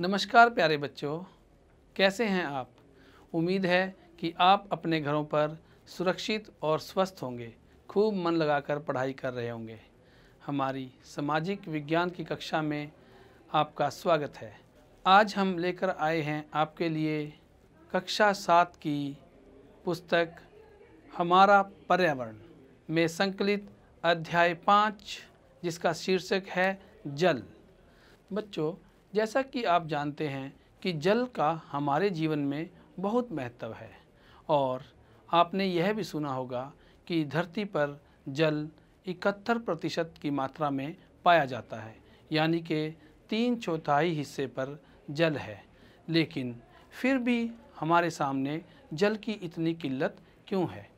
नमस्कार प्यारे बच्चों कैसे हैं आप उम्मीद है कि आप अपने घरों पर सुरक्षित और स्वस्थ होंगे खूब मन लगाकर पढ़ाई कर रहे होंगे हमारी सामाजिक विज्ञान की कक्षा में आपका स्वागत है आज हम लेकर आए हैं आपके लिए कक्षा सात की पुस्तक हमारा पर्यावरण में संकलित अध्याय पाँच जिसका शीर्षक है जल बच्चों जैसा कि आप जानते हैं कि जल का हमारे जीवन में बहुत महत्व है और आपने यह भी सुना होगा कि धरती पर जल इकहत्तर प्रतिशत की मात्रा में पाया जाता है यानी कि तीन चौथाई हिस्से पर जल है लेकिन फिर भी हमारे सामने जल की इतनी किल्लत क्यों है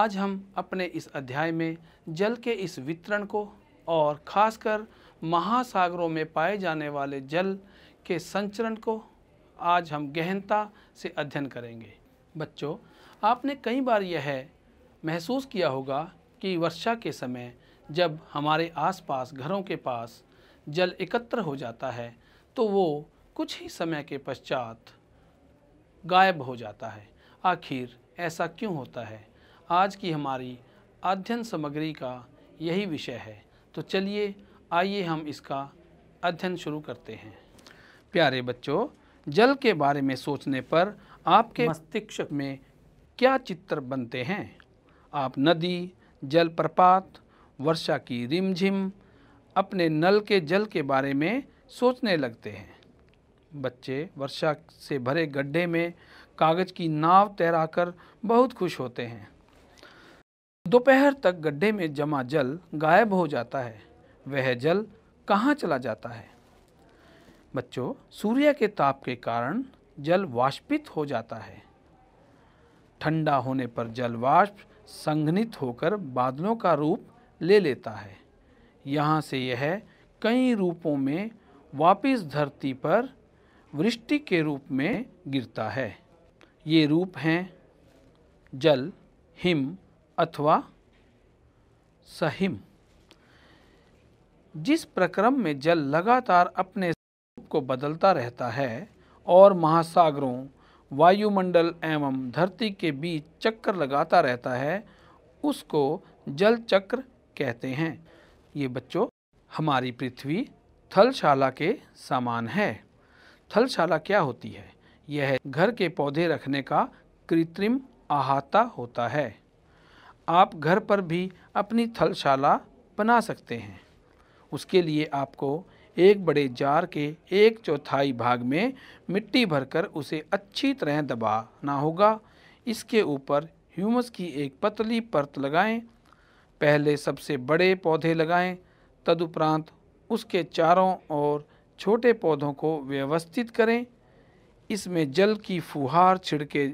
आज हम अपने इस अध्याय में जल के इस वितरण को और ख़ासकर महासागरों में पाए जाने वाले जल के संचरण को आज हम गहनता से अध्ययन करेंगे बच्चों आपने कई बार यह महसूस किया होगा कि वर्षा के समय जब हमारे आसपास घरों के पास जल एकत्र हो जाता है तो वो कुछ ही समय के पश्चात गायब हो जाता है आखिर ऐसा क्यों होता है आज की हमारी अध्ययन सामग्री का यही विषय है तो चलिए आइए हम इसका अध्ययन शुरू करते हैं प्यारे बच्चों जल के बारे में सोचने पर आपके मस्तिष्क में क्या चित्र बनते हैं आप नदी जलप्रपात वर्षा की रिमझिम अपने नल के जल के बारे में सोचने लगते हैं बच्चे वर्षा से भरे गड्ढे में कागज़ की नाव तैराकर बहुत खुश होते हैं दोपहर तक गड्ढे में जमा जल गायब हो जाता है वह जल कहाँ चला जाता है बच्चों सूर्य के ताप के कारण जल वाष्पित हो जाता है ठंडा होने पर जल वाष्प संघनित होकर बादलों का रूप ले लेता है यहाँ से यह कई रूपों में वापस धरती पर वृष्टि के रूप में गिरता है ये रूप हैं जल हिम अथवा सहिम जिस प्रक्रम में जल लगातार अपने रूप को बदलता रहता है और महासागरों वायुमंडल एवं धरती के बीच चक्कर लगाता रहता है उसको जल चक्र कहते हैं ये बच्चों हमारी पृथ्वी थलशाला के समान है थलशाला क्या होती है यह घर के पौधे रखने का कृत्रिम अहाता होता है आप घर पर भी अपनी थलशाला बना सकते हैं उसके लिए आपको एक बड़े जार के एक चौथाई भाग में मिट्टी भरकर उसे अच्छी तरह दबाना होगा इसके ऊपर ह्यूमस की एक पतली परत लगाएं पहले सबसे बड़े पौधे लगाएं तदुपरांत उसके चारों ओर छोटे पौधों को व्यवस्थित करें इसमें जल की फुहार छिड़के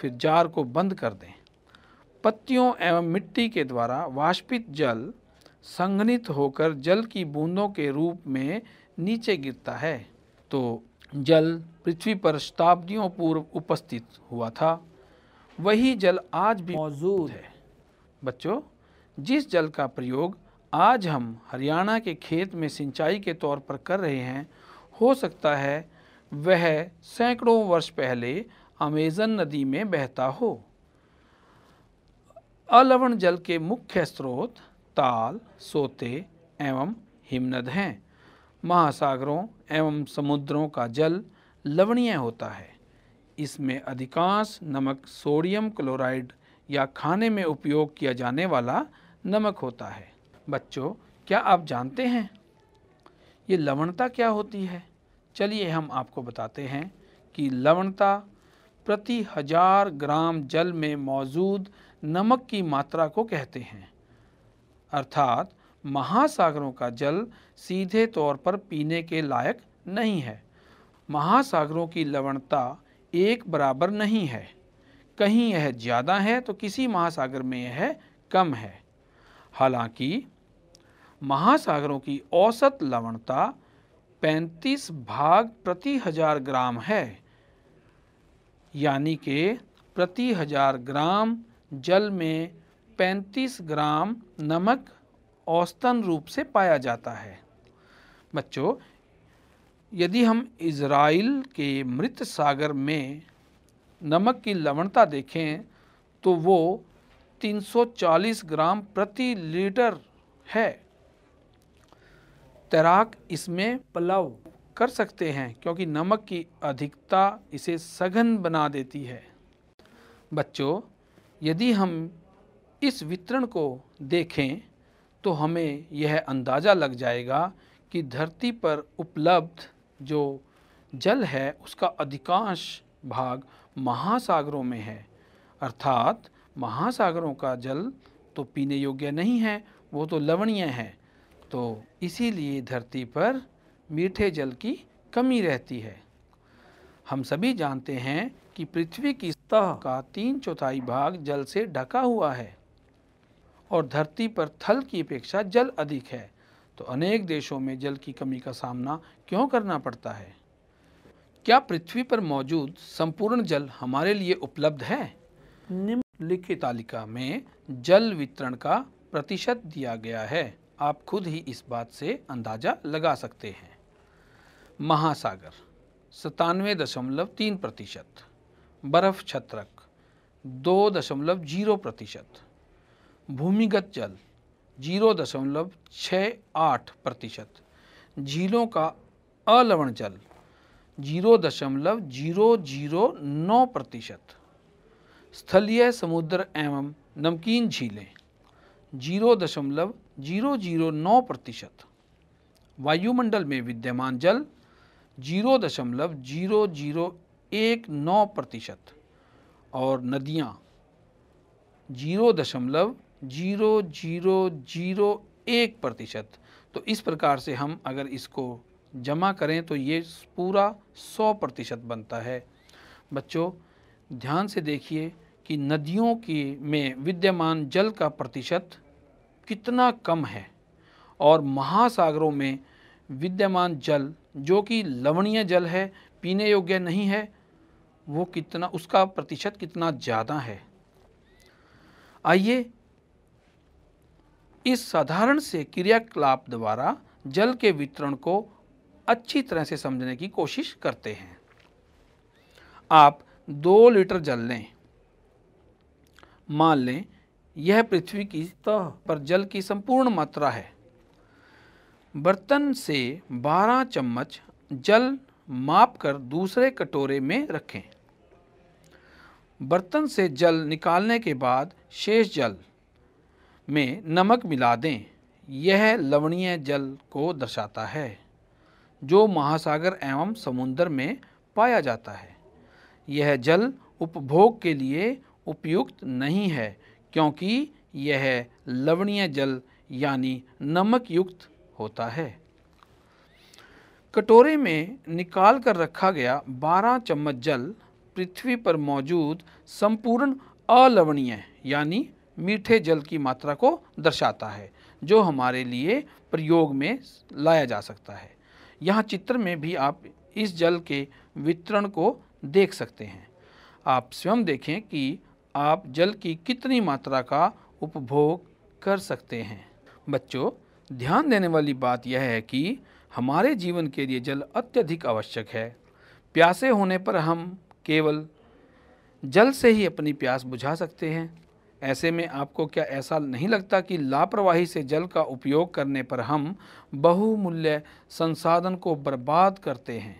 फिर जार को बंद कर दें पत्तियों एवं मिट्टी के द्वारा वाष्पित जल संघनित होकर जल की बूंदों के रूप में नीचे गिरता है तो जल पृथ्वी पर शताब्दियों पूर्व उपस्थित हुआ था वही जल आज भी मौजूद है बच्चों जिस जल का प्रयोग आज हम हरियाणा के खेत में सिंचाई के तौर पर कर रहे हैं हो सकता है वह सैकड़ों वर्ष पहले अमेजन नदी में बहता हो अलवण जल के मुख्य स्रोत ताल सोते एवं हिमनद हैं महासागरों एवं समुद्रों का जल लवणीय होता है इसमें अधिकांश नमक सोडियम क्लोराइड या खाने में उपयोग किया जाने वाला नमक होता है बच्चों क्या आप जानते हैं ये लवणता क्या होती है चलिए हम आपको बताते हैं कि लवणता प्रति हजार ग्राम जल में मौजूद नमक की मात्रा को कहते हैं अर्थात महासागरों का जल सीधे तौर पर पीने के लायक नहीं है महासागरों की लवणता एक बराबर नहीं है कहीं यह ज़्यादा है तो किसी महासागर में यह कम है हालांकि महासागरों की औसत लवणता 35 भाग प्रति हजार ग्राम है यानी कि प्रति हजार ग्राम जल में 135 ग्राम नमक औसतन रूप से पाया जाता है बच्चों यदि हम इसराइल के मृत सागर में नमक की लवणता देखें तो वो 340 ग्राम प्रति लीटर है तैराक इसमें पलाव कर सकते हैं क्योंकि नमक की अधिकता इसे सघन बना देती है बच्चों यदि हम इस वितरण को देखें तो हमें यह अंदाज़ा लग जाएगा कि धरती पर उपलब्ध जो जल है उसका अधिकांश भाग महासागरों में है अर्थात महासागरों का जल तो पीने योग्य नहीं है वो तो लवणीय है तो इसीलिए धरती पर मीठे जल की कमी रहती है हम सभी जानते हैं कि पृथ्वी की सतह का तीन चौथाई भाग जल से ढका हुआ है और धरती पर थल की अपेक्षा जल अधिक है तो अनेक देशों में जल की कमी का सामना क्यों करना पड़ता है क्या पृथ्वी पर मौजूद संपूर्ण जल हमारे लिए उपलब्ध है निम्नलिखित तालिका में जल वितरण का प्रतिशत दिया गया है आप खुद ही इस बात से अंदाजा लगा सकते हैं महासागर सतानवे दशमलव तीन प्रतिशत बर्फ छत्रक दो दशमलव जीरो प्रतिशत भूमिगत जल जीरो दशमलव छः आठ प्रतिशत झीलों का अलवण जल जीरो दशमलव जीरो जीरो नौ प्रतिशत स्थलीय समुद्र एवं नमकीन झीलें जीरो दशमलव जीरो जीरो नौ प्रतिशत वायुमंडल में विद्यमान जल जीरो दशमलव जीरो जीरो एक नौ प्रतिशत और नदियाँ जीरो दशमलव जीरो जीरो जीरो एक प्रतिशत तो इस प्रकार से हम अगर इसको जमा करें तो ये पूरा सौ प्रतिशत बनता है बच्चों ध्यान से देखिए कि नदियों की में विद्यमान जल का प्रतिशत कितना कम है और महासागरों में विद्यमान जल जो कि लवणीय जल है पीने योग्य नहीं है वो कितना उसका प्रतिशत कितना ज़्यादा है आइए इस साधारण से क्रियाकलाप द्वारा जल के वितरण को अच्छी तरह से समझने की कोशिश करते हैं आप दो लीटर जल लें मान लें यह पृथ्वी की सतह पर जल की संपूर्ण मात्रा है बर्तन से 12 चम्मच जल माप कर दूसरे कटोरे में रखें बर्तन से जल निकालने के बाद शेष जल में नमक मिला दें यह लवणीय जल को दर्शाता है जो महासागर एवं समुद्र में पाया जाता है यह जल उपभोग के लिए उपयुक्त नहीं है क्योंकि यह लवणीय जल यानी नमक युक्त होता है कटोरे में निकाल कर रखा गया 12 चम्मच जल पृथ्वी पर मौजूद संपूर्ण अलवणीय यानी मीठे जल की मात्रा को दर्शाता है जो हमारे लिए प्रयोग में लाया जा सकता है यहाँ चित्र में भी आप इस जल के वितरण को देख सकते हैं आप स्वयं देखें कि आप जल की कितनी मात्रा का उपभोग कर सकते हैं बच्चों ध्यान देने वाली बात यह है कि हमारे जीवन के लिए जल अत्यधिक आवश्यक है प्यासे होने पर हम केवल जल से ही अपनी प्यास बुझा सकते हैं ऐसे में आपको क्या ऐसा नहीं लगता कि लापरवाही से जल का उपयोग करने पर हम बहुमूल्य संसाधन को बर्बाद करते हैं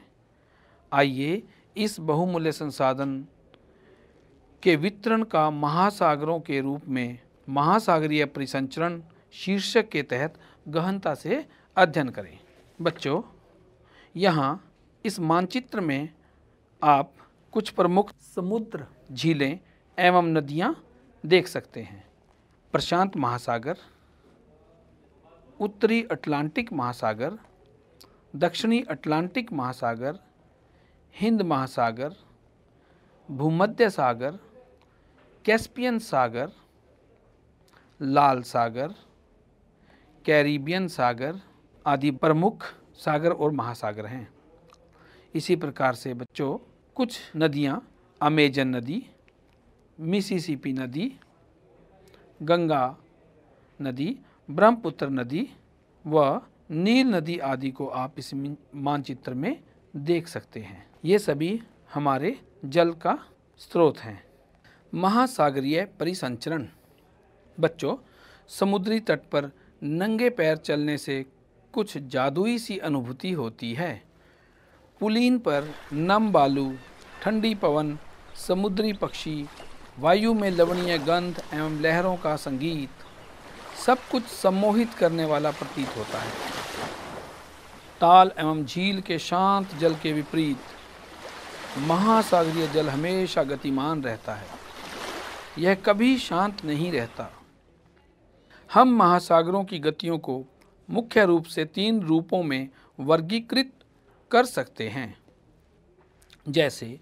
आइए इस बहुमूल्य संसाधन के वितरण का महासागरों के रूप में महासागरीय परिसंचरण शीर्षक के तहत गहनता से अध्ययन करें बच्चों यहाँ इस मानचित्र में आप कुछ प्रमुख समुद्र झीलें एवं नदियाँ देख सकते हैं प्रशांत महासागर उत्तरी अटलांटिक महासागर दक्षिणी अटलांटिक महासागर हिंद महासागर भूमध्य सागर कैस्पियन सागर लाल सागर कैरिबियन सागर आदि प्रमुख सागर और महासागर हैं इसी प्रकार से बच्चों कुछ नदियाँ अमेजन नदी मिसिसिपी नदी गंगा नदी ब्रह्मपुत्र नदी व नील नदी आदि को आप इस मानचित्र में देख सकते हैं ये सभी हमारे जल का स्रोत हैं महासागरीय परिसंचरण बच्चों समुद्री तट पर नंगे पैर चलने से कुछ जादुई सी अनुभूति होती है पुलीन पर नम बालू ठंडी पवन समुद्री पक्षी वायु में लवणीय गंध एवं लहरों का संगीत सब कुछ सम्मोहित करने वाला प्रतीत होता है ताल एवं झील के शांत जल के विपरीत महासागरीय जल हमेशा गतिमान रहता है यह कभी शांत नहीं रहता हम महासागरों की गतियों को मुख्य रूप से तीन रूपों में वर्गीकृत कर सकते हैं जैसे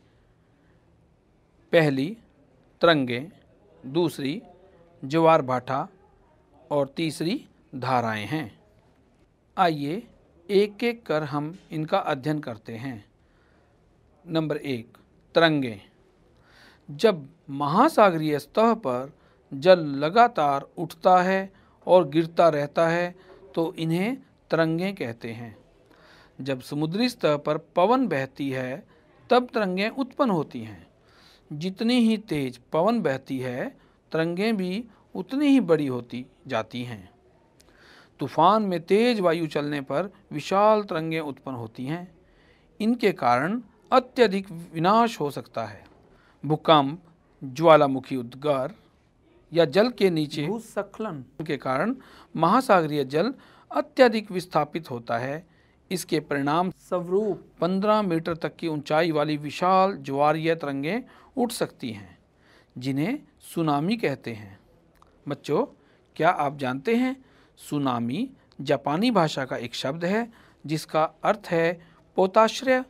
पहली तरंगे दूसरी ज्वार भाटा और तीसरी धाराएं हैं आइए एक एक कर हम इनका अध्ययन करते हैं नंबर एक तरंगे जब महासागरीय स्तर पर जल लगातार उठता है और गिरता रहता है तो इन्हें तरंगे कहते हैं जब समुद्री स्तर पर पवन बहती है तब तरंगे उत्पन्न होती हैं जितनी ही तेज पवन बहती है तरंगें भी उतनी ही बड़ी होती जाती हैं तूफान में तेज वायु चलने पर विशाल तरंगें उत्पन्न होती हैं इनके कारण अत्यधिक विनाश हो सकता है भूकंप ज्वालामुखी उद्गार या जल के नीचे भूस्खलन के कारण महासागरीय जल अत्यधिक विस्थापित होता है इसके परिणाम स्वरूप 15 मीटर तक की ऊंचाई वाली विशाल ज्वारीय तरंगें उठ सकती हैं जिन्हें सुनामी कहते हैं बच्चों क्या आप जानते हैं सुनामी जापानी भाषा का एक शब्द है जिसका अर्थ है पोताश्रय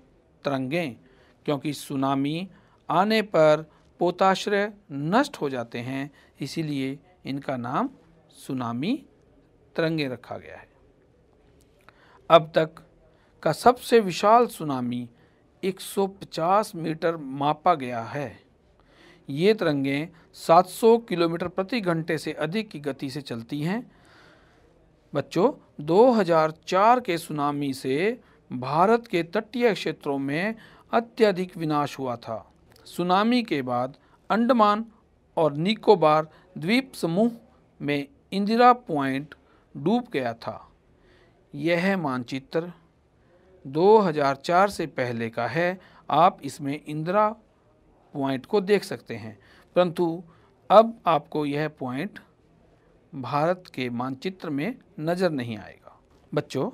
तरंगें क्योंकि सुनामी आने पर पोताश्रय नष्ट हो जाते हैं इसीलिए इनका नाम सुनामी तरंगे रखा गया है अब तक का सबसे विशाल सुनामी 150 मीटर मापा गया है ये तरंगें 700 किलोमीटर प्रति घंटे से अधिक की गति से चलती हैं बच्चों 2004 के सुनामी से भारत के तटीय क्षेत्रों में अत्यधिक विनाश हुआ था सुनामी के बाद अंडमान और निकोबार द्वीप समूह में इंदिरा पॉइंट डूब गया था यह मानचित्र 2004 से पहले का है आप इसमें इंदिरा पॉइंट को देख सकते हैं परंतु अब आपको यह पॉइंट भारत के मानचित्र में नज़र नहीं आएगा बच्चों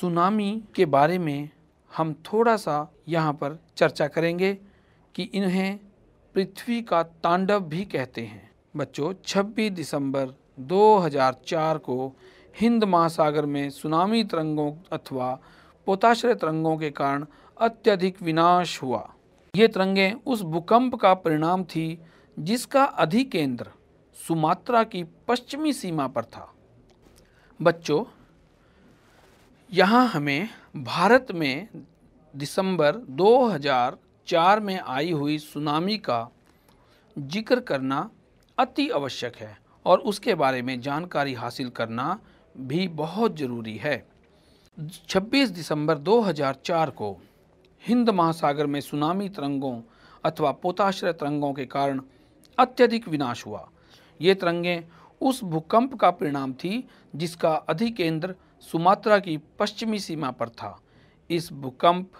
सुनामी के बारे में हम थोड़ा सा यहाँ पर चर्चा करेंगे कि इन्हें पृथ्वी का तांडव भी कहते हैं बच्चों 26 दिसंबर 2004 को हिंद महासागर में सुनामी तरंगों अथवा पोताश्रय तरंगों के कारण अत्यधिक विनाश हुआ ये तरंगें उस भूकंप का परिणाम थी जिसका अधिकेंद्र सुमात्रा की पश्चिमी सीमा पर था बच्चों यहाँ हमें भारत में दिसंबर 2004 में आई हुई सुनामी का जिक्र करना अति आवश्यक है और उसके बारे में जानकारी हासिल करना भी बहुत ज़रूरी है 26 दिसंबर 2004 को हिंद महासागर में सुनामी तरंगों अथवा पोताश्रय तरंगों के कारण अत्यधिक विनाश हुआ ये तरंगें उस भूकंप का परिणाम थी जिसका अधिकेंद्र सुमात्रा की पश्चिमी सीमा पर था इस भूकंप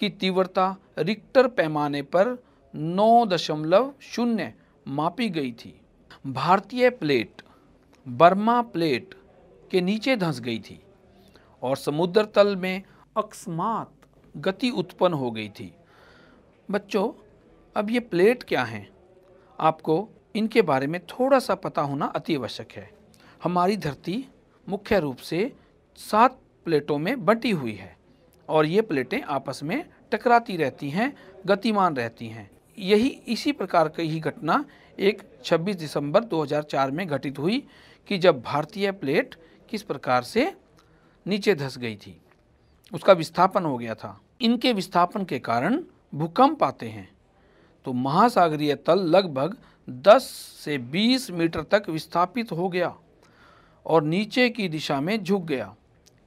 की तीव्रता रिक्टर पैमाने पर नौ दशमलव शून्य मापी गई थी भारतीय प्लेट बर्मा प्लेट के नीचे धंस गई थी और समुद्र तल में अकस्मात गति उत्पन्न हो गई थी बच्चों अब ये प्लेट क्या हैं आपको इनके बारे में थोड़ा सा पता होना अति आवश्यक है हमारी धरती मुख्य रूप से सात प्लेटों में बटी हुई है और ये प्लेटें आपस में टकराती रहती हैं गतिमान रहती हैं यही इसी प्रकार की ही घटना एक 26 दिसंबर 2004 में घटित हुई कि जब भारतीय प्लेट किस प्रकार से नीचे धस गई थी उसका विस्थापन हो गया था इनके विस्थापन के कारण भूकंप आते हैं तो महासागरीय तल लगभग 10 से 20 मीटर तक विस्थापित हो गया और नीचे की दिशा में झुक गया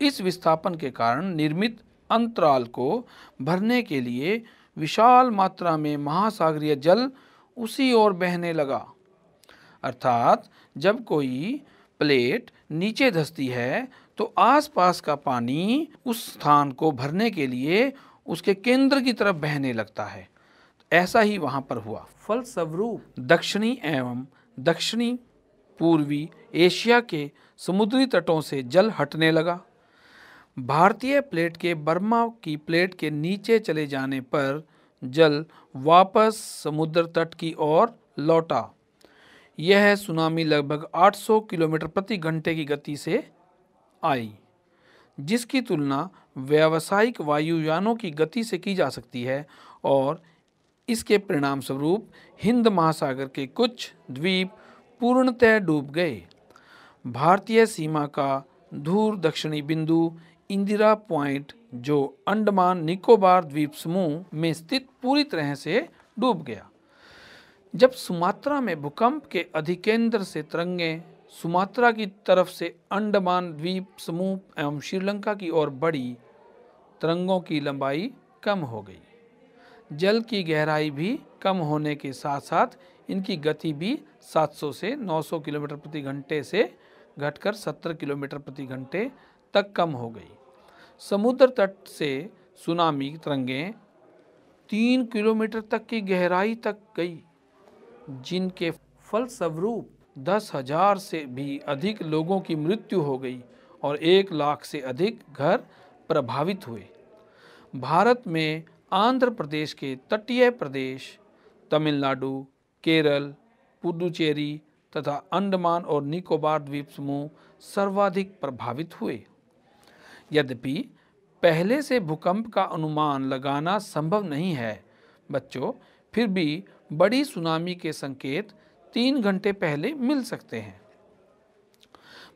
इस विस्थापन के कारण निर्मित अंतराल को भरने के लिए विशाल मात्रा में महासागरीय जल उसी ओर बहने लगा अर्थात जब कोई प्लेट नीचे धसती है तो आसपास का पानी उस स्थान को भरने के लिए उसके केंद्र की तरफ बहने लगता है ऐसा ही वहाँ पर हुआ फलस्वरूप दक्षिणी एवं दक्षिणी पूर्वी एशिया के समुद्री तटों से जल हटने लगा भारतीय प्लेट के बर्मा की प्लेट के नीचे चले जाने पर जल वापस समुद्र तट की ओर लौटा यह सुनामी लगभग 800 किलोमीटर प्रति घंटे की गति से आई जिसकी तुलना व्यावसायिक वायुयानों की गति से की जा सकती है और इसके परिणाम स्वरूप हिंद महासागर के कुछ द्वीप पूर्णतः डूब गए भारतीय सीमा का दूर दक्षिणी बिंदु इंदिरा पॉइंट जो अंडमान निकोबार द्वीप समूह में स्थित पूरी तरह से डूब गया जब सुमात्रा में भूकंप के अधिकेंद्र से तरंगे सुमात्रा की तरफ से अंडमान द्वीप समूह एवं श्रीलंका की ओर बढ़ी तरंगों की लंबाई कम हो गई जल की गहराई भी कम होने के साथ साथ इनकी गति भी 700 से 900 किलोमीटर प्रति घंटे से घटकर 70 किलोमीटर प्रति घंटे तक कम हो गई समुद्र तट से सुनामी तरंगें तीन किलोमीटर तक की गहराई तक गई जिनके फलस्वरूप दस हजार से भी अधिक लोगों की मृत्यु हो गई और एक लाख से अधिक घर प्रभावित हुए भारत में आंध्र प्रदेश के तटीय प्रदेश तमिलनाडु केरल पुदुचेरी तथा अंडमान और निकोबार द्वीप समूह सर्वाधिक प्रभावित हुए यद्यपि पहले से भूकंप का अनुमान लगाना संभव नहीं है बच्चों फिर भी बड़ी सुनामी के संकेत तीन घंटे पहले मिल सकते हैं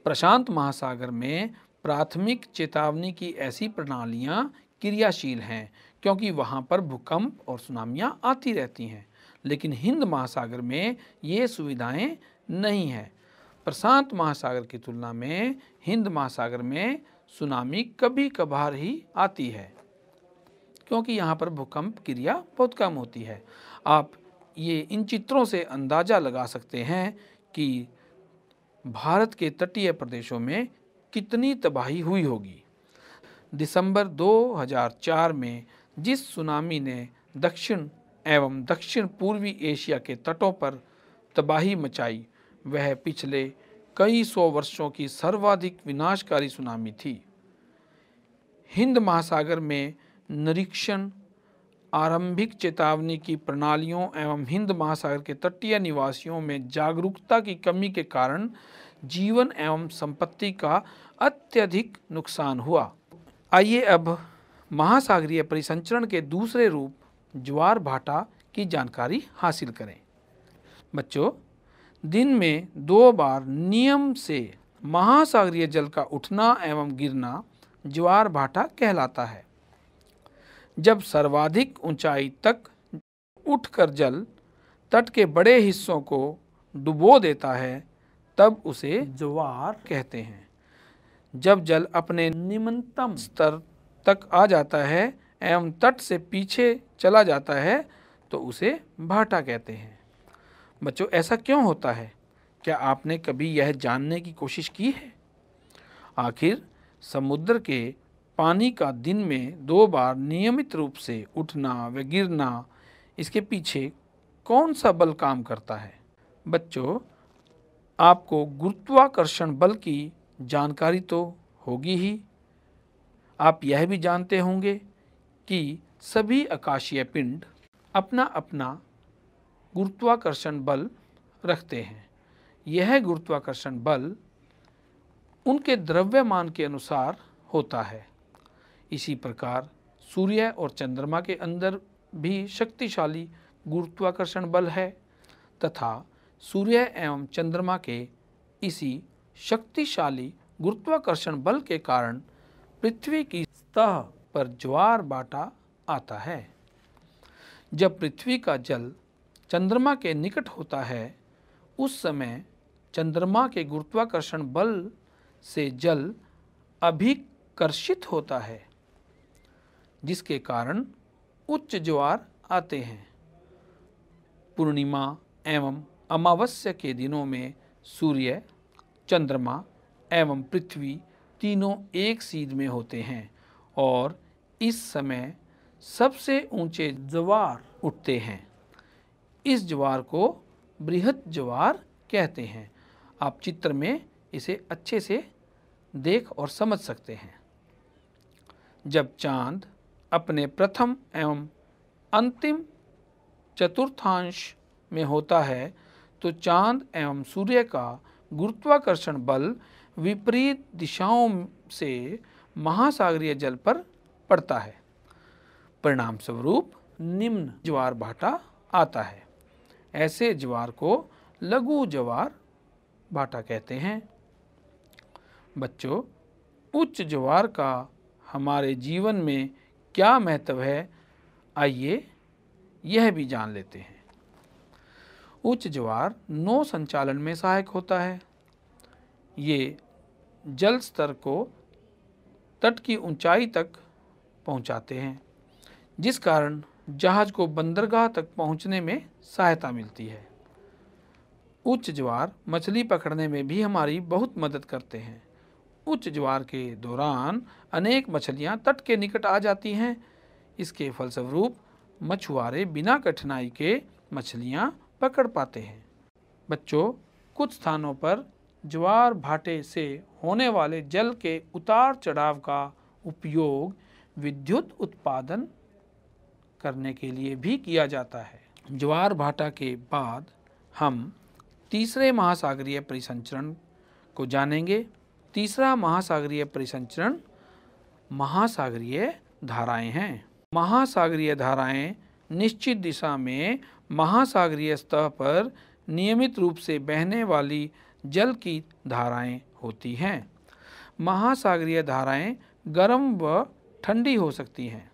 प्रशांत महासागर में प्राथमिक चेतावनी की ऐसी प्रणालियाँ क्रियाशील हैं क्योंकि वहाँ पर भूकंप और सुनामियाँ आती रहती हैं लेकिन हिंद महासागर में ये सुविधाएं नहीं हैं प्रशांत महासागर की तुलना में हिंद महासागर में सुनामी कभी कभार ही आती है क्योंकि यहाँ पर भूकंप क्रिया बहुत कम होती है आप ये इन चित्रों से अंदाज़ा लगा सकते हैं कि भारत के तटीय प्रदेशों में कितनी तबाही हुई होगी दिसंबर 2004 में जिस सुनामी ने दक्षिण एवं दक्षिण पूर्वी एशिया के तटों पर तबाही मचाई वह पिछले कई सौ वर्षों की सर्वाधिक विनाशकारी सुनामी थी हिंद महासागर में निरीक्षण आरंभिक चेतावनी की प्रणालियों एवं हिंद महासागर के तटीय निवासियों में जागरूकता की कमी के कारण जीवन एवं संपत्ति का अत्यधिक नुकसान हुआ आइए अब महासागरीय परिसंचरण के दूसरे रूप ज्वार भाटा की जानकारी हासिल करें बच्चों दिन में दो बार नियम से महासागरीय जल का उठना एवं गिरना ज्वार भाटा कहलाता है जब सर्वाधिक ऊंचाई तक उठकर जल तट के बड़े हिस्सों को डुबो देता है तब उसे ज्वार कहते हैं जब जल अपने निम्नतम स्तर तक आ जाता है एवं तट से पीछे चला जाता है तो उसे भाटा कहते हैं बच्चों ऐसा क्यों होता है क्या आपने कभी यह जानने की कोशिश की है आखिर समुद्र के पानी का दिन में दो बार नियमित रूप से उठना व गिरना इसके पीछे कौन सा बल काम करता है बच्चों आपको गुरुत्वाकर्षण बल की जानकारी तो होगी ही आप यह भी जानते होंगे कि सभी आकाशीय पिंड अपना अपना गुरुत्वाकर्षण बल रखते हैं यह गुरुत्वाकर्षण बल उनके द्रव्यमान के अनुसार होता है इसी प्रकार सूर्य और चंद्रमा के अंदर भी शक्तिशाली गुरुत्वाकर्षण बल है तथा सूर्य एवं चंद्रमा के इसी शक्तिशाली गुरुत्वाकर्षण बल के कारण पृथ्वी की सतह पर ज्वार बाटा आता है जब पृथ्वी का जल चंद्रमा के निकट होता है उस समय चंद्रमा के गुरुत्वाकर्षण बल से जल अभिकर्षित होता है जिसके कारण उच्च ज्वार आते हैं पूर्णिमा एवं अमावस्या के दिनों में सूर्य चंद्रमा एवं पृथ्वी तीनों एक सीध में होते हैं और इस समय सबसे ऊंचे ज्वार उठते हैं इस ज्वार को बृहद ज्वार कहते हैं आप चित्र में इसे अच्छे से देख और समझ सकते हैं जब चांद अपने प्रथम एवं अंतिम चतुर्थांश में होता है तो चांद एवं सूर्य का गुरुत्वाकर्षण बल विपरीत दिशाओं से महासागरीय जल पर पड़ता है परिणाम स्वरूप निम्न ज्वार भाटा आता है ऐसे ज्वार को लघु ज्वार भाटा कहते हैं बच्चों उच्च ज्वार का हमारे जीवन में क्या महत्व है आइए यह भी जान लेते हैं उच्च ज्वार नौ संचालन में सहायक होता है ये जल स्तर को तट की ऊंचाई तक पहुंचाते हैं जिस कारण जहाज को बंदरगाह तक पहुंचने में सहायता मिलती है उच्च ज्वार मछली पकड़ने में भी हमारी बहुत मदद करते हैं उच्च ज्वार के दौरान अनेक मछलियाँ तट के निकट आ जाती हैं इसके फलस्वरूप मछुआरे बिना कठिनाई के मछलियाँ पकड़ पाते हैं बच्चों कुछ स्थानों पर ज्वार भाटे से होने वाले जल के उतार चढ़ाव का उपयोग विद्युत उत्पादन करने के लिए भी किया जाता है ज्वार भाटा के बाद हम तीसरे महासागरीय परिसंचरण को जानेंगे तीसरा महासागरीय परिसंचरण महासागरीय धाराएं हैं महासागरीय धाराएं निश्चित दिशा में महासागरीय स्तर पर नियमित रूप से बहने वाली जल की धाराएं होती हैं महासागरीय धाराएं गर्म व ठंडी हो सकती हैं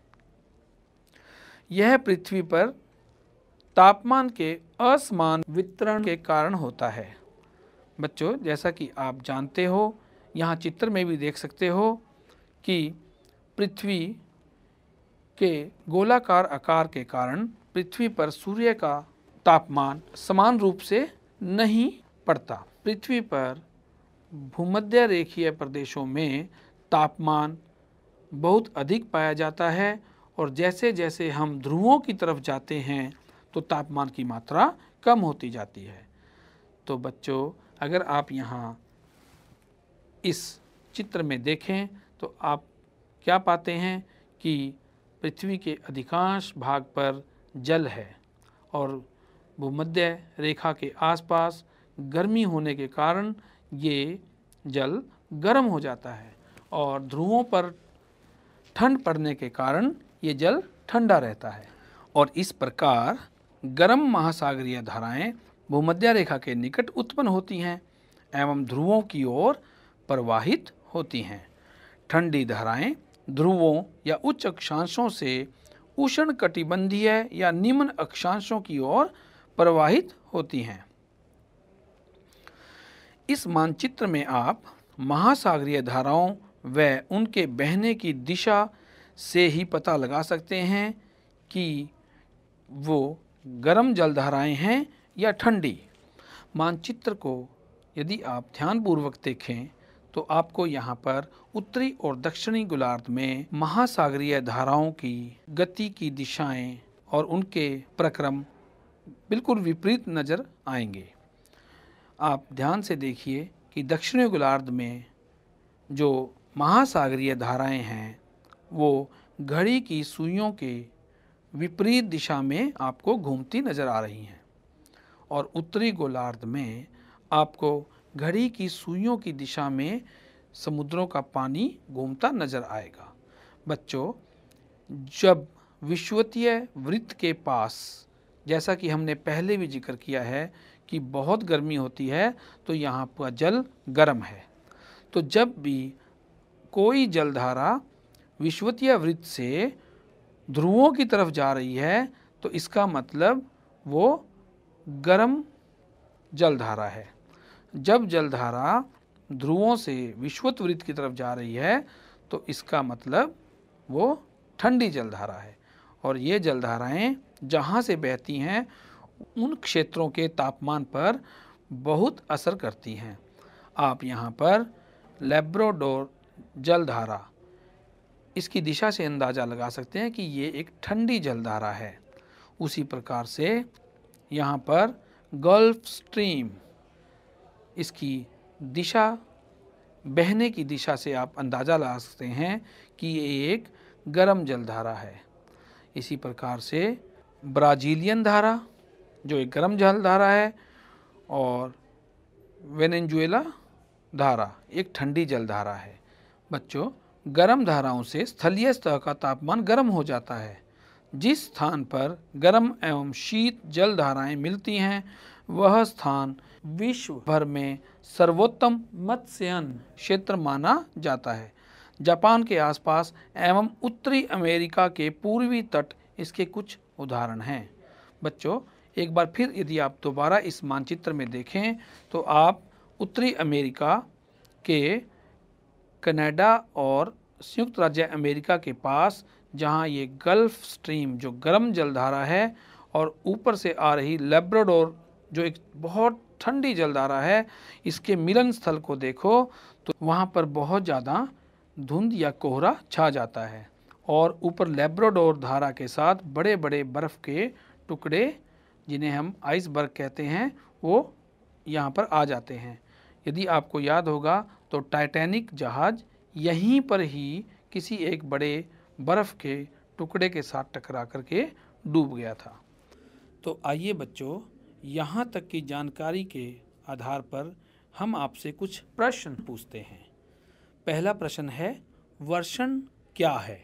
यह पृथ्वी पर तापमान के असमान वितरण के कारण होता है बच्चों जैसा कि आप जानते हो यहाँ चित्र में भी देख सकते हो कि पृथ्वी के गोलाकार आकार के कारण पृथ्वी पर सूर्य का तापमान समान रूप से नहीं पड़ता पृथ्वी पर भूमध्य रेखीय प्रदेशों में तापमान बहुत अधिक पाया जाता है और जैसे जैसे हम ध्रुवों की तरफ जाते हैं तो तापमान की मात्रा कम होती जाती है तो बच्चों अगर आप यहाँ इस चित्र में देखें तो आप क्या पाते हैं कि पृथ्वी के अधिकांश भाग पर जल है और भूमध्य रेखा के आसपास गर्मी होने के कारण ये जल गर्म हो जाता है और ध्रुवों पर ठंड पड़ने के कारण ये जल ठंडा रहता है और इस प्रकार गर्म महासागरीय धाराएं भूमध्य रेखा के निकट उत्पन्न होती हैं एवं ध्रुवों की ओर प्रवाहित होती हैं ठंडी धाराएं ध्रुवों या उच्च अक्षांशों से उष्ण कटिबंधीय या निम्न अक्षांशों की ओर प्रवाहित होती हैं इस मानचित्र में आप महासागरीय धाराओं व उनके बहने की दिशा से ही पता लगा सकते हैं कि वो गर्म जलधाराएं हैं या ठंडी मानचित्र को यदि आप ध्यानपूर्वक देखें तो आपको यहाँ पर उत्तरी और दक्षिणी गोलार्ध में महासागरीय धाराओं की गति की दिशाएं और उनके प्रक्रम बिल्कुल विपरीत नज़र आएंगे आप ध्यान से देखिए कि दक्षिणी गोलार्ध में जो महासागरीय धाराएं हैं वो घड़ी की सुइयों के विपरीत दिशा में आपको घूमती नज़र आ रही हैं और उत्तरी गोलार्ध में आपको घड़ी की सुइयों की दिशा में समुद्रों का पानी घूमता नजर आएगा बच्चों जब विश्वतीय वृत्त के पास जैसा कि हमने पहले भी जिक्र किया है कि बहुत गर्मी होती है तो यहाँ पर जल गर्म है तो जब भी कोई जलधारा विश्वतीय वृत्त से ध्रुवों की तरफ जा रही है तो इसका मतलब वो गर्म जलधारा है जब जलधारा ध्रुवों से विश्वत वृत्त की तरफ जा रही है तो इसका मतलब वो ठंडी जलधारा है और ये जलधाराएं जहाँ से बहती हैं उन क्षेत्रों के तापमान पर बहुत असर करती हैं आप यहाँ पर लेब्रोडोर जलधारा इसकी दिशा से अंदाज़ा लगा सकते हैं कि ये एक ठंडी जलधारा है उसी प्रकार से यहाँ पर गल्फ स्ट्रीम इसकी दिशा बहने की दिशा से आप अंदाज़ा ला सकते हैं कि ये एक गर्म जलधारा है इसी प्रकार से ब्राज़ीलियन धारा जो एक गर्म जलधारा है और वेनेजुएला धारा एक ठंडी जलधारा है बच्चों गर्म धाराओं से स्थलीय स्तर का तापमान गर्म हो जाता है जिस स्थान पर गर्म एवं शीत जल धाराएँ मिलती हैं वह स्थान विश्व भर में सर्वोत्तम मत्स्यन क्षेत्र माना जाता है जापान के आसपास एवं उत्तरी अमेरिका के पूर्वी तट इसके कुछ उदाहरण हैं बच्चों एक बार फिर यदि आप दोबारा इस मानचित्र में देखें तो आप उत्तरी अमेरिका के कनाडा और संयुक्त राज्य अमेरिका के पास जहां ये गल्फ स्ट्रीम जो गर्म जलधारा है और ऊपर से आ रही लेब्राडोर जो एक बहुत ठंडी जलधारा है इसके मिलन स्थल को देखो तो वहाँ पर बहुत ज़्यादा धुंध या कोहरा छा जाता है और ऊपर लेब्रोडोर धारा के साथ बड़े बड़े बर्फ़ के टुकड़े जिन्हें हम आइसबर्ग कहते हैं वो यहाँ पर आ जाते हैं यदि आपको याद होगा तो टाइटैनिक जहाज़ यहीं पर ही किसी एक बड़े बर्फ़ के टुकड़े के साथ टकरा करके डूब गया था तो आइए बच्चों यहाँ तक की जानकारी के आधार पर हम आपसे कुछ प्रश्न पूछते हैं पहला प्रश्न है वर्षण क्या है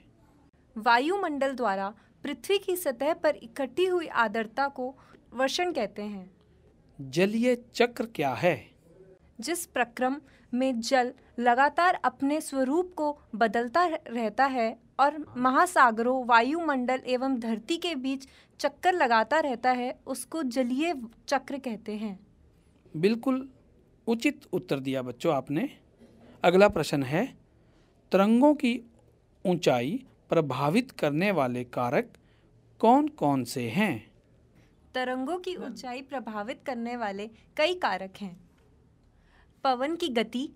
वायुमंडल द्वारा पृथ्वी की सतह पर इकट्ठी हुई आदरता को वर्षण कहते हैं जलीय चक्र क्या है जिस प्रक्रम में जल लगातार अपने स्वरूप को बदलता रहता है और महासागरों वायुमंडल एवं धरती के बीच चक्कर लगाता रहता है उसको जलीय चक्र कहते हैं बिल्कुल उचित उत्तर दिया बच्चों आपने अगला प्रश्न है तरंगों की ऊंचाई प्रभावित करने वाले कारक कौन कौन से हैं तरंगों की ऊंचाई प्रभावित करने वाले कई कारक हैं पवन की गति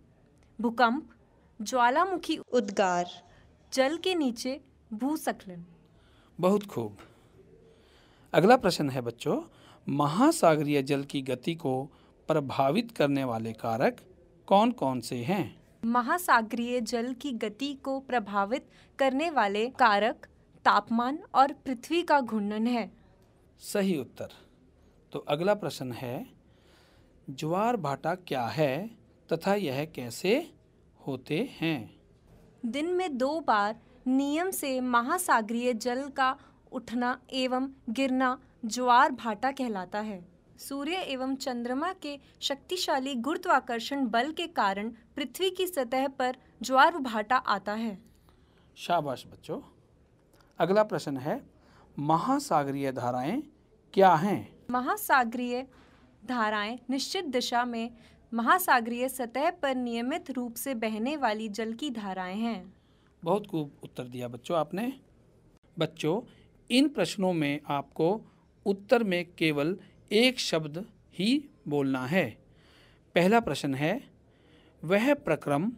भूकंप ज्वालामुखी उद्गार जल के नीचे सकलन बहुत खूब अगला प्रश्न है बच्चों महासागरीय जल की गति को प्रभावित करने वाले कारक कौन कौन से हैं महासागरीय जल की गति को प्रभावित करने वाले कारक तापमान और पृथ्वी का घूर्णन है सही उत्तर तो अगला प्रश्न है ज्वार भाटा क्या है तथा यह कैसे होते हैं दिन में दो बार नियम से महासागरीय जल का उठना एवं गिरना ज्वार भाटा कहलाता है सूर्य एवं चंद्रमा के शक्तिशाली गुरुत्वाकर्षण बल के कारण पृथ्वी की सतह पर ज्वार भाटा आता है शाबाश बच्चों अगला प्रश्न है महासागरीय धाराएं क्या हैं महासागरीय धाराएं निश्चित दिशा में महासागरीय सतह पर नियमित रूप से बहने वाली जल की धाराएं हैं बहुत खूब उत्तर दिया बच्चों आपने बच्चों इन प्रश्नों में आपको उत्तर में केवल एक शब्द ही बोलना है पहला प्रश्न है वह प्रक्रम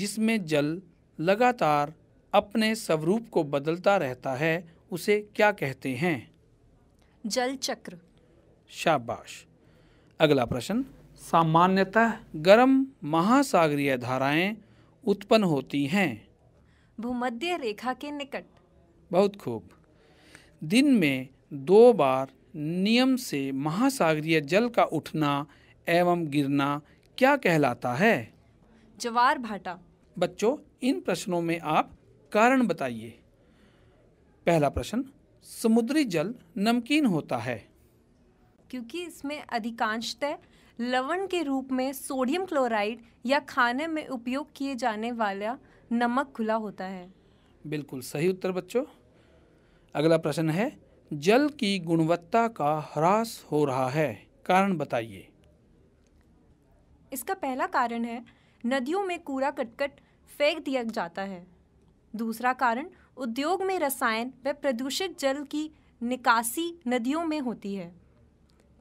जिसमें जल लगातार अपने स्वरूप को बदलता रहता है उसे क्या कहते हैं जल चक्र शाबाश अगला प्रश्न सामान्यतः गर्म महासागरीय धाराएं उत्पन्न होती हैं भूमध्य रेखा के निकट बहुत खूब दिन में दो बार नियम से महासागरीय जल का उठना एवं गिरना क्या कहलाता है जवार भाटा बच्चों इन प्रश्नों में आप कारण बताइए पहला प्रश्न समुद्री जल नमकीन होता है क्योंकि इसमें अधिकांशतः लवण के रूप में सोडियम क्लोराइड या खाने में उपयोग किए जाने वाला नमक खुला होता है बिल्कुल सही उत्तर बच्चों अगला प्रश्न है जल की गुणवत्ता का ह्रास हो रहा है कारण बताइए इसका पहला कारण है नदियों में कूड़ा कटकट फेंक दिया जाता है दूसरा कारण उद्योग में रसायन व प्रदूषित जल की निकासी नदियों में होती है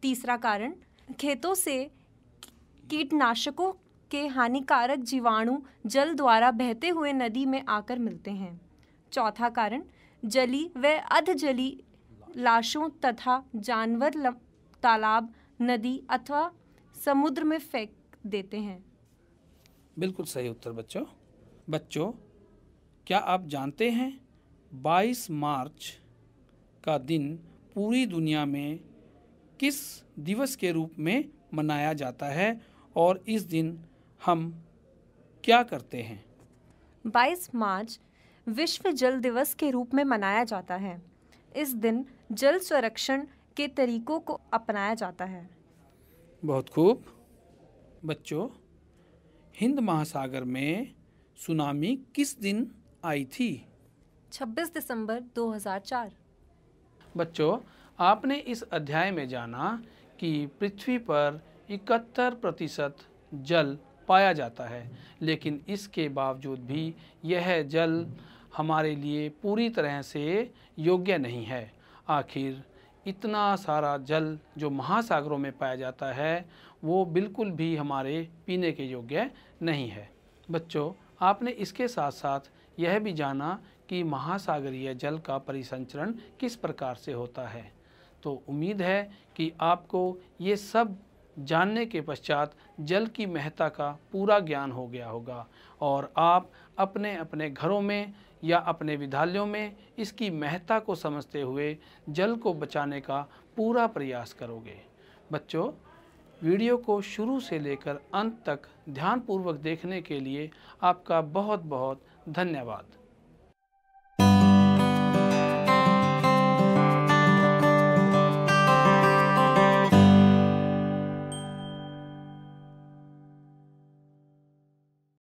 तीसरा कारण खेतों से कीटनाशकों के हानिकारक जीवाणु जल द्वारा बहते हुए नदी में आकर मिलते हैं चौथा कारण जली व अधजली लाशों तथा जानवर तालाब नदी अथवा समुद्र में फेंक देते हैं बिल्कुल सही उत्तर बच्चों बच्चों क्या आप जानते हैं 22 मार्च का दिन पूरी दुनिया में किस दिवस के रूप में मनाया जाता है और इस दिन हम क्या करते हैं 22 मार्च विश्व जल दिवस के रूप में मनाया जाता है इस दिन जल संरक्षण के तरीकों को अपनाया जाता है बहुत खूब बच्चों हिंद महासागर में सुनामी किस दिन आई थी 26 दिसंबर 2004 बच्चों आपने इस अध्याय में जाना कि पृथ्वी पर इकहत्तर प्रतिशत जल पाया जाता है लेकिन इसके बावजूद भी यह जल हमारे लिए पूरी तरह से योग्य नहीं है आखिर इतना सारा जल जो महासागरों में पाया जाता है वो बिल्कुल भी हमारे पीने के योग्य नहीं है बच्चों आपने इसके साथ साथ यह भी जाना कि महासागरीय जल का परिसंचरण किस प्रकार से होता है तो उम्मीद है कि आपको ये सब जानने के पश्चात जल की महत्ता का पूरा ज्ञान हो गया होगा और आप अपने अपने घरों में या अपने विद्यालयों में इसकी महत्ता को समझते हुए जल को बचाने का पूरा प्रयास करोगे बच्चों वीडियो को शुरू से लेकर अंत तक ध्यानपूर्वक देखने के लिए आपका बहुत बहुत धन्यवाद